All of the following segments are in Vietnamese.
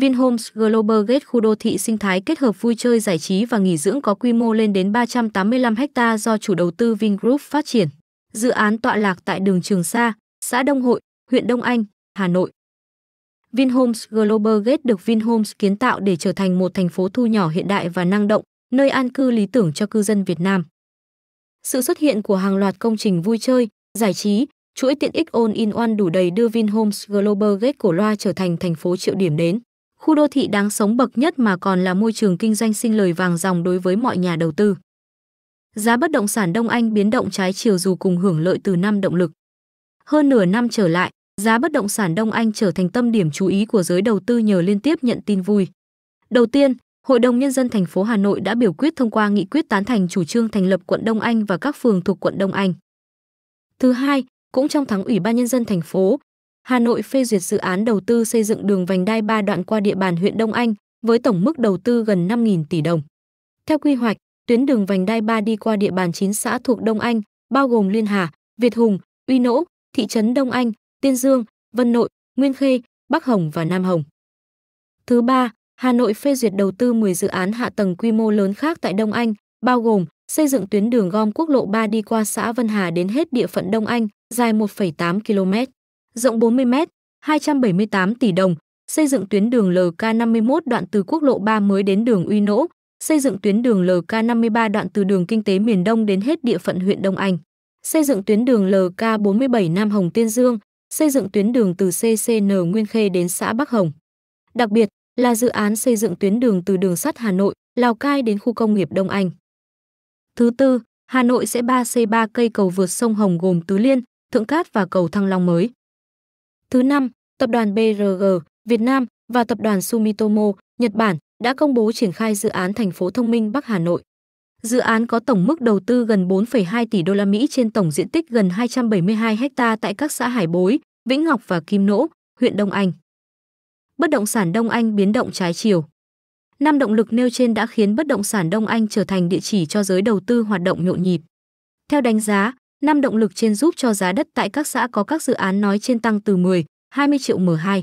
Vinhomes Global Gate khu đô thị sinh thái kết hợp vui chơi giải trí và nghỉ dưỡng có quy mô lên đến 385 ha do chủ đầu tư Vingroup phát triển. Dự án tọa lạc tại đường Trường Sa, xã Đông Hội, huyện Đông Anh, Hà Nội. Vinhomes Global Gate được Vinhomes kiến tạo để trở thành một thành phố thu nhỏ hiện đại và năng động, nơi an cư lý tưởng cho cư dân Việt Nam. Sự xuất hiện của hàng loạt công trình vui chơi, giải trí, chuỗi tiện ích all in one đủ đầy đưa Vinhomes Global Gate cổ loa trở thành thành phố triệu điểm đến khu đô thị đáng sống bậc nhất mà còn là môi trường kinh doanh sinh lời vàng dòng đối với mọi nhà đầu tư. Giá bất động sản Đông Anh biến động trái chiều dù cùng hưởng lợi từ năm động lực. Hơn nửa năm trở lại, giá bất động sản Đông Anh trở thành tâm điểm chú ý của giới đầu tư nhờ liên tiếp nhận tin vui. Đầu tiên, Hội đồng nhân dân thành phố Hà Nội đã biểu quyết thông qua nghị quyết tán thành chủ trương thành lập quận Đông Anh và các phường thuộc quận Đông Anh. Thứ hai, cũng trong tháng Ủy ban nhân dân thành phố, Hà Nội phê duyệt dự án đầu tư xây dựng đường vành đai 3 đoạn qua địa bàn huyện Đông Anh với tổng mức đầu tư gần 5.000 tỷ đồng. Theo quy hoạch, tuyến đường vành đai 3 đi qua địa bàn 9 xã thuộc Đông Anh, bao gồm Liên Hà, Việt Hùng, Uy Nỗ, thị trấn Đông Anh, Tiên Dương, Vân Nội, Nguyên Khê, Bắc Hồng và Nam Hồng. Thứ ba, Hà Nội phê duyệt đầu tư 10 dự án hạ tầng quy mô lớn khác tại Đông Anh, bao gồm xây dựng tuyến đường gom quốc lộ 3 đi qua xã Vân Hà đến hết địa phận Đông Anh, dài 1,8 km rộng 40 m, 278 tỷ đồng, xây dựng tuyến đường LK51 đoạn từ quốc lộ 3 mới đến đường Uy Nỗ, xây dựng tuyến đường LK53 đoạn từ đường kinh tế miền Đông đến hết địa phận huyện Đông Anh, xây dựng tuyến đường LK47 Nam Hồng Tiên Dương, xây dựng tuyến đường từ CCN Nguyên Khê đến xã Bắc Hồng. Đặc biệt là dự án xây dựng tuyến đường từ đường sắt Hà Nội, Lào Cai đến khu công nghiệp Đông Anh. Thứ tư, Hà Nội sẽ 3 xây 3 cây cầu vượt sông Hồng gồm Tứ Liên, Thượng Cát và cầu Thăng Long mới. Thứ năm, tập đoàn BRG Việt Nam và tập đoàn Sumitomo Nhật Bản đã công bố triển khai dự án thành phố thông minh Bắc Hà Nội. Dự án có tổng mức đầu tư gần 4,2 tỷ đô la Mỹ trên tổng diện tích gần 272 ha tại các xã Hải Bối, Vĩnh Ngọc và Kim Nỗ, huyện Đông Anh. Bất động sản Đông Anh biến động trái chiều. Năm động lực nêu trên đã khiến bất động sản Đông Anh trở thành địa chỉ cho giới đầu tư hoạt động nhộn nhịp. Theo đánh giá, năm động lực trên giúp cho giá đất tại các xã có các dự án nói trên tăng từ 10, 20 triệu M2.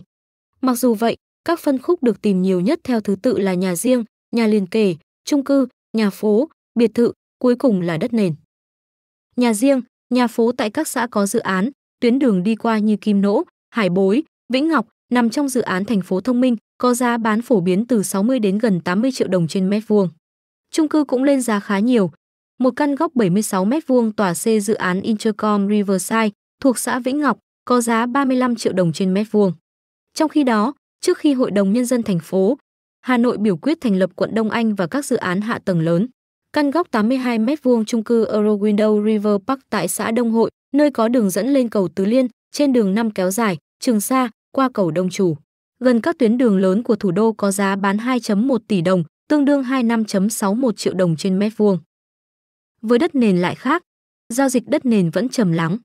Mặc dù vậy, các phân khúc được tìm nhiều nhất theo thứ tự là nhà riêng, nhà liền kề, chung cư, nhà phố, biệt thự, cuối cùng là đất nền. Nhà riêng, nhà phố tại các xã có dự án, tuyến đường đi qua như Kim Nỗ, Hải Bối, Vĩnh Ngọc nằm trong dự án thành phố thông minh, có giá bán phổ biến từ 60 đến gần 80 triệu đồng trên mét vuông. Chung cư cũng lên giá khá nhiều, một căn góc 76 m2 tòa C dự án Intercom Riverside thuộc xã Vĩnh Ngọc có giá 35 triệu đồng trên mét vuông. Trong khi đó, trước khi Hội đồng Nhân dân thành phố, Hà Nội biểu quyết thành lập quận Đông Anh và các dự án hạ tầng lớn. Căn góc 82 m2 trung cư Eurowindow River Park tại xã Đông Hội, nơi có đường dẫn lên cầu Tứ Liên, trên đường 5 kéo dài, Trường Sa, qua cầu Đông Chủ. Gần các tuyến đường lớn của thủ đô có giá bán 2.1 tỷ đồng, tương đương 25.61 triệu đồng trên mét vuông với đất nền lại khác. Giao dịch đất nền vẫn trầm lắng.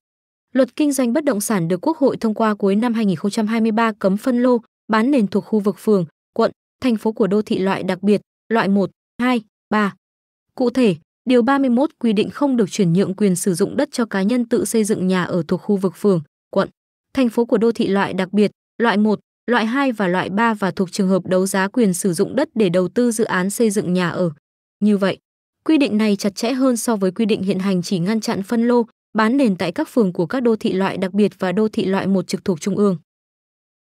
Luật kinh doanh bất động sản được Quốc hội thông qua cuối năm 2023 cấm phân lô, bán nền thuộc khu vực phường, quận, thành phố của đô thị loại đặc biệt, loại 1, 2, 3. Cụ thể, điều 31 quy định không được chuyển nhượng quyền sử dụng đất cho cá nhân tự xây dựng nhà ở thuộc khu vực phường, quận, thành phố của đô thị loại đặc biệt, loại 1, loại 2 và loại 3 và thuộc trường hợp đấu giá quyền sử dụng đất để đầu tư dự án xây dựng nhà ở. Như vậy, Quy định này chặt chẽ hơn so với quy định hiện hành chỉ ngăn chặn phân lô, bán nền tại các phường của các đô thị loại đặc biệt và đô thị loại một trực thuộc trung ương.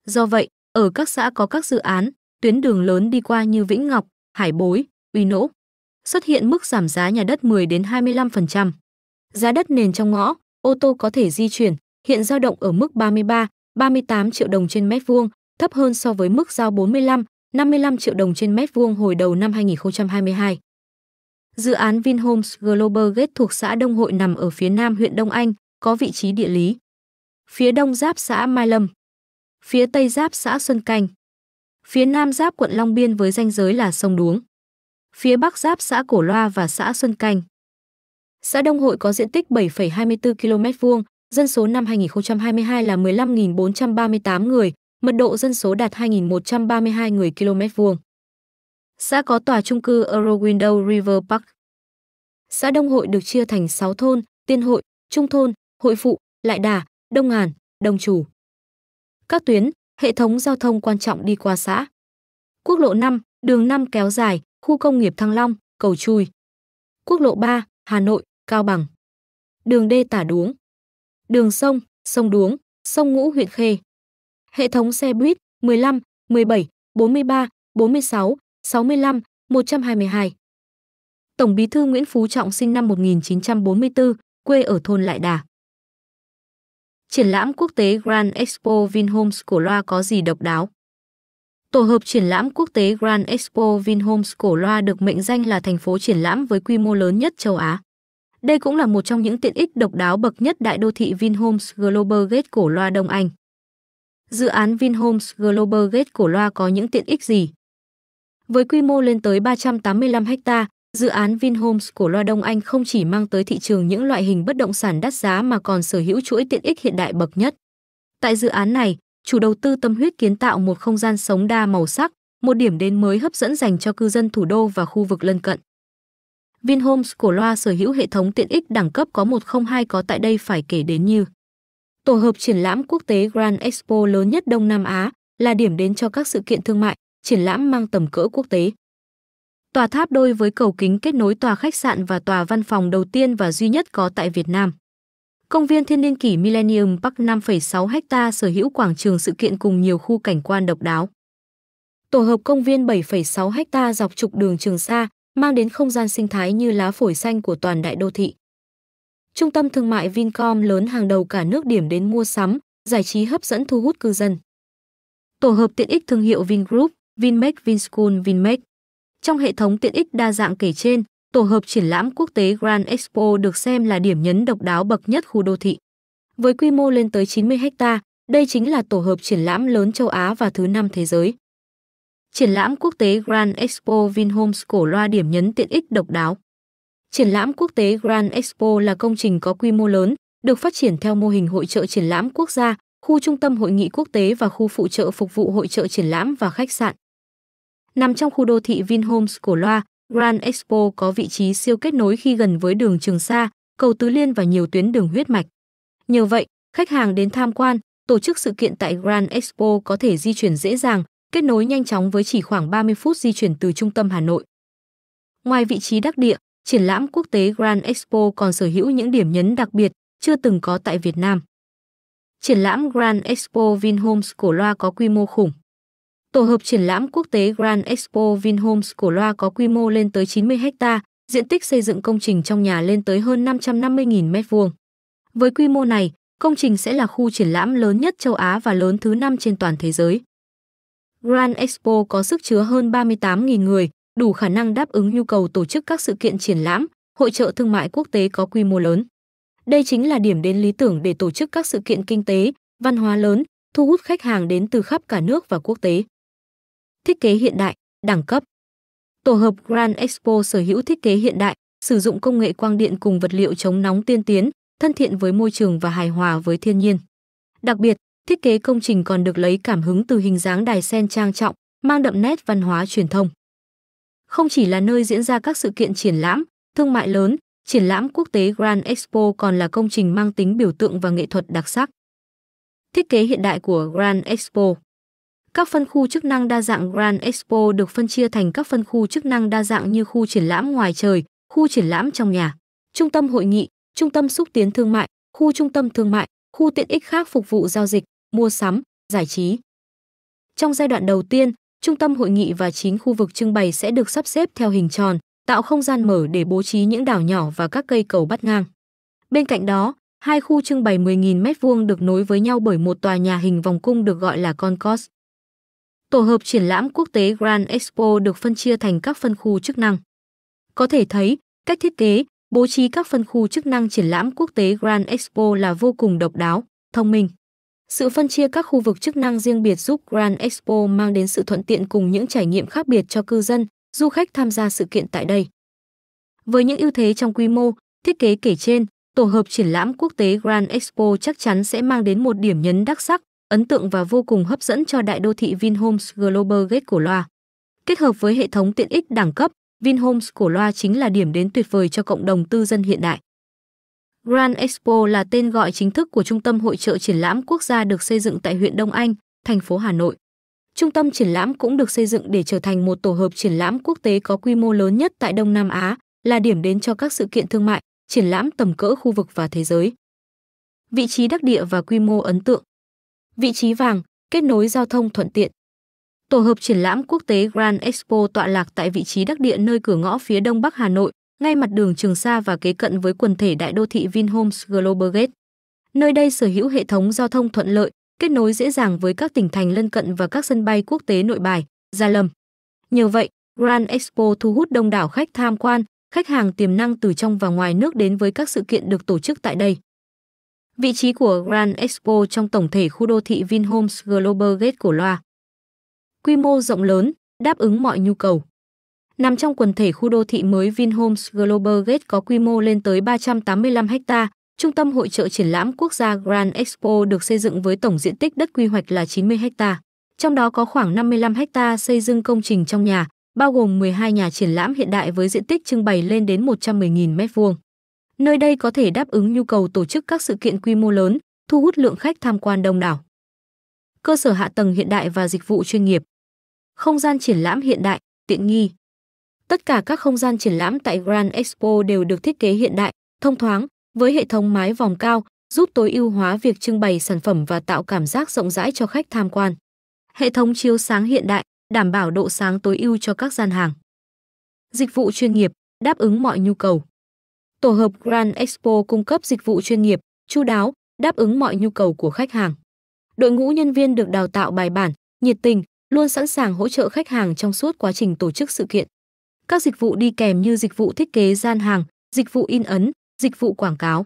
Do vậy, ở các xã có các dự án, tuyến đường lớn đi qua như Vĩnh Ngọc, Hải Bối, Uy Nỗ, xuất hiện mức giảm giá nhà đất 10 đến 25%. Giá đất nền trong ngõ, ô tô có thể di chuyển, hiện dao động ở mức 33, 38 triệu đồng trên mét vuông, thấp hơn so với mức giao 45, 55 triệu đồng trên mét vuông hồi đầu năm 2022. Dự án Vinhomes Global Gate thuộc xã Đông Hội nằm ở phía nam huyện Đông Anh, có vị trí địa lý. Phía đông giáp xã Mai Lâm, phía tây giáp xã Xuân Canh, phía nam giáp quận Long Biên với ranh giới là sông Đuống, phía bắc giáp xã Cổ Loa và xã Xuân Canh. Xã Đông Hội có diện tích 7,24 km vuông, dân số năm 2022 là 15.438 người, mật độ dân số đạt 2.132 người km vuông. Xã có tòa trung cư Eurowindow River Park. Xã Đông Hội được chia thành 6 thôn, Tiên Hội, Trung Thôn, Hội Phụ, Lại Đà, Đông Ngàn, Đông Chủ. Các tuyến, hệ thống giao thông quan trọng đi qua xã. Quốc lộ 5, đường 5 kéo dài, khu công nghiệp Thăng Long, cầu Chui. Quốc lộ 3, Hà Nội, Cao Bằng. Đường D Tả Đuống. Đường sông, sông Đuống, sông Ngũ huyện Khê. Hệ thống xe buýt 15, 17, 43, 46, 65, 122. Tổng Bí thư Nguyễn Phú Trọng sinh năm 1944, quê ở thôn Lại Đà. Triển lãm quốc tế Grand Expo Vinhomes Cổ Loa có gì độc đáo? Tổ hợp triển lãm quốc tế Grand Expo Vinhomes Cổ Loa được mệnh danh là thành phố triển lãm với quy mô lớn nhất châu Á. Đây cũng là một trong những tiện ích độc đáo bậc nhất đại đô thị Vinhomes Global Gate Cổ Loa Đông Anh. Dự án Vinhomes Global Gate Cổ Loa có những tiện ích gì? Với quy mô lên tới 385 ha, dự án Vinhomes của Loa Đông Anh không chỉ mang tới thị trường những loại hình bất động sản đắt giá mà còn sở hữu chuỗi tiện ích hiện đại bậc nhất. Tại dự án này, chủ đầu tư tâm huyết kiến tạo một không gian sống đa màu sắc, một điểm đến mới hấp dẫn dành cho cư dân thủ đô và khu vực lân cận. Vinhomes cổ loa sở hữu hệ thống tiện ích đẳng cấp có 102 có tại đây phải kể đến như Tổ hợp triển lãm quốc tế Grand Expo lớn nhất Đông Nam Á là điểm đến cho các sự kiện thương mại, triển lãm mang tầm cỡ quốc tế. Tòa tháp đôi với cầu kính kết nối tòa khách sạn và tòa văn phòng đầu tiên và duy nhất có tại Việt Nam. Công viên thiên niên kỷ Millennium Park 5,6 ha sở hữu quảng trường sự kiện cùng nhiều khu cảnh quan độc đáo. Tổ hợp công viên 7,6 ha dọc trục đường Trường Sa mang đến không gian sinh thái như lá phổi xanh của toàn đại đô thị. Trung tâm thương mại Vincom lớn hàng đầu cả nước điểm đến mua sắm, giải trí hấp dẫn thu hút cư dân. Tổ hợp tiện ích thương hiệu Vingroup Vinmec Vinschool Vinmec. Trong hệ thống tiện ích đa dạng kể trên, tổ hợp triển lãm quốc tế Grand Expo được xem là điểm nhấn độc đáo bậc nhất khu đô thị. Với quy mô lên tới 90 ha, đây chính là tổ hợp triển lãm lớn châu Á và thứ năm thế giới. Triển lãm quốc tế Grand Expo Vinhomes cổ loa điểm nhấn tiện ích độc đáo. Triển lãm quốc tế Grand Expo là công trình có quy mô lớn, được phát triển theo mô hình hội trợ triển lãm quốc gia, khu trung tâm hội nghị quốc tế và khu phụ trợ phục vụ hội trợ triển lãm và khách sạn nằm trong khu đô thị Vinhomes cổ loa, Grand Expo có vị trí siêu kết nối khi gần với đường Trường Sa, cầu Tứ Liên và nhiều tuyến đường huyết mạch. Nhờ vậy, khách hàng đến tham quan, tổ chức sự kiện tại Grand Expo có thể di chuyển dễ dàng, kết nối nhanh chóng với chỉ khoảng 30 phút di chuyển từ trung tâm Hà Nội. Ngoài vị trí đắc địa, triển lãm quốc tế Grand Expo còn sở hữu những điểm nhấn đặc biệt chưa từng có tại Việt Nam. Triển lãm Grand Expo Vinhomes cổ loa có quy mô khủng, Tổ hợp triển lãm quốc tế Grand Expo Vinhomes Của Loa có quy mô lên tới 90 ha, diện tích xây dựng công trình trong nhà lên tới hơn 550.000 m2. Với quy mô này, công trình sẽ là khu triển lãm lớn nhất châu Á và lớn thứ 5 trên toàn thế giới. Grand Expo có sức chứa hơn 38.000 người, đủ khả năng đáp ứng nhu cầu tổ chức các sự kiện triển lãm, hội trợ thương mại quốc tế có quy mô lớn. Đây chính là điểm đến lý tưởng để tổ chức các sự kiện kinh tế, văn hóa lớn, thu hút khách hàng đến từ khắp cả nước và quốc tế thiết kế hiện đại, đẳng cấp. Tổ hợp Grand Expo sở hữu thiết kế hiện đại, sử dụng công nghệ quang điện cùng vật liệu chống nóng tiên tiến, thân thiện với môi trường và hài hòa với thiên nhiên. Đặc biệt, thiết kế công trình còn được lấy cảm hứng từ hình dáng đài sen trang trọng, mang đậm nét văn hóa truyền thông. Không chỉ là nơi diễn ra các sự kiện triển lãm, thương mại lớn, triển lãm quốc tế Grand Expo còn là công trình mang tính biểu tượng và nghệ thuật đặc sắc. Thiết kế hiện đại của Grand Expo các phân khu chức năng đa dạng Grand Expo được phân chia thành các phân khu chức năng đa dạng như khu triển lãm ngoài trời, khu triển lãm trong nhà, trung tâm hội nghị, trung tâm xúc tiến thương mại, khu trung tâm thương mại, khu tiện ích khác phục vụ giao dịch, mua sắm, giải trí. Trong giai đoạn đầu tiên, trung tâm hội nghị và chín khu vực trưng bày sẽ được sắp xếp theo hình tròn, tạo không gian mở để bố trí những đảo nhỏ và các cây cầu bắt ngang. Bên cạnh đó, hai khu trưng bày 10.000 m2 được nối với nhau bởi một tòa nhà hình vòng cung được gọi là concourse. Tổ hợp triển lãm quốc tế Grand Expo được phân chia thành các phân khu chức năng. Có thể thấy, cách thiết kế, bố trí các phân khu chức năng triển lãm quốc tế Grand Expo là vô cùng độc đáo, thông minh. Sự phân chia các khu vực chức năng riêng biệt giúp Grand Expo mang đến sự thuận tiện cùng những trải nghiệm khác biệt cho cư dân, du khách tham gia sự kiện tại đây. Với những ưu thế trong quy mô, thiết kế kể trên, tổ hợp triển lãm quốc tế Grand Expo chắc chắn sẽ mang đến một điểm nhấn đặc sắc ấn tượng và vô cùng hấp dẫn cho đại đô thị Vinhomes Global Gate cổ loa. Kết hợp với hệ thống tiện ích đẳng cấp, Vinhomes cổ loa chính là điểm đến tuyệt vời cho cộng đồng tư dân hiện đại. Grand Expo là tên gọi chính thức của Trung tâm Hội trợ Triển lãm Quốc gia được xây dựng tại huyện Đông Anh, thành phố Hà Nội. Trung tâm triển lãm cũng được xây dựng để trở thành một tổ hợp triển lãm quốc tế có quy mô lớn nhất tại Đông Nam Á, là điểm đến cho các sự kiện thương mại, triển lãm tầm cỡ khu vực và thế giới. Vị trí đắc địa và quy mô ấn tượng vị trí vàng, kết nối giao thông thuận tiện. Tổ hợp triển lãm quốc tế Grand Expo tọa lạc tại vị trí đắc địa nơi cửa ngõ phía đông bắc Hà Nội, ngay mặt đường Trường Sa và kế cận với quần thể đại đô thị Vinhomes Global Gate. Nơi đây sở hữu hệ thống giao thông thuận lợi, kết nối dễ dàng với các tỉnh thành lân cận và các sân bay quốc tế nội bài, Gia Lâm. Nhờ vậy, Grand Expo thu hút đông đảo khách tham quan, khách hàng tiềm năng từ trong và ngoài nước đến với các sự kiện được tổ chức tại đây vị trí của Grand Expo trong tổng thể khu đô thị Vinhomes Global Gate cổ loa. Quy mô rộng lớn, đáp ứng mọi nhu cầu. Nằm trong quần thể khu đô thị mới Vinhomes Global Gate có quy mô lên tới 385 ha, trung tâm hội trợ triển lãm quốc gia Grand Expo được xây dựng với tổng diện tích đất quy hoạch là 90 ha. Trong đó có khoảng 55 ha xây dựng công trình trong nhà, bao gồm 12 nhà triển lãm hiện đại với diện tích trưng bày lên đến 110.000 m2. Nơi đây có thể đáp ứng nhu cầu tổ chức các sự kiện quy mô lớn, thu hút lượng khách tham quan đông đảo. Cơ sở hạ tầng hiện đại và dịch vụ chuyên nghiệp. Không gian triển lãm hiện đại, tiện nghi. Tất cả các không gian triển lãm tại Grand Expo đều được thiết kế hiện đại, thông thoáng, với hệ thống mái vòng cao, giúp tối ưu hóa việc trưng bày sản phẩm và tạo cảm giác rộng rãi cho khách tham quan. Hệ thống chiếu sáng hiện đại, đảm bảo độ sáng tối ưu cho các gian hàng. Dịch vụ chuyên nghiệp, đáp ứng mọi nhu cầu. Tổ hợp Grand Expo cung cấp dịch vụ chuyên nghiệp, chu đáo, đáp ứng mọi nhu cầu của khách hàng. Đội ngũ nhân viên được đào tạo bài bản, nhiệt tình, luôn sẵn sàng hỗ trợ khách hàng trong suốt quá trình tổ chức sự kiện. Các dịch vụ đi kèm như dịch vụ thiết kế gian hàng, dịch vụ in ấn, dịch vụ quảng cáo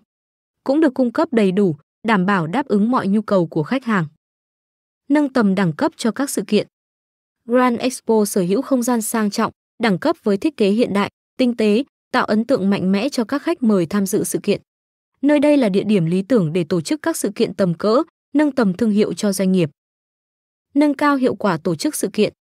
cũng được cung cấp đầy đủ, đảm bảo đáp ứng mọi nhu cầu của khách hàng. Nâng tầm đẳng cấp cho các sự kiện. Grand Expo sở hữu không gian sang trọng, đẳng cấp với thiết kế hiện đại, tinh tế, tạo ấn tượng mạnh mẽ cho các khách mời tham dự sự kiện. Nơi đây là địa điểm lý tưởng để tổ chức các sự kiện tầm cỡ, nâng tầm thương hiệu cho doanh nghiệp. Nâng cao hiệu quả tổ chức sự kiện.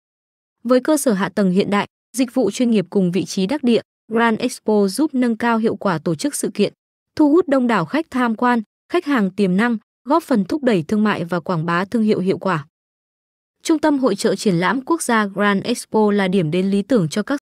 Với cơ sở hạ tầng hiện đại, dịch vụ chuyên nghiệp cùng vị trí đắc địa, Grand Expo giúp nâng cao hiệu quả tổ chức sự kiện, thu hút đông đảo khách tham quan, khách hàng tiềm năng, góp phần thúc đẩy thương mại và quảng bá thương hiệu hiệu quả. Trung tâm hội trợ triển lãm quốc gia Grand Expo là điểm đến lý tưởng cho các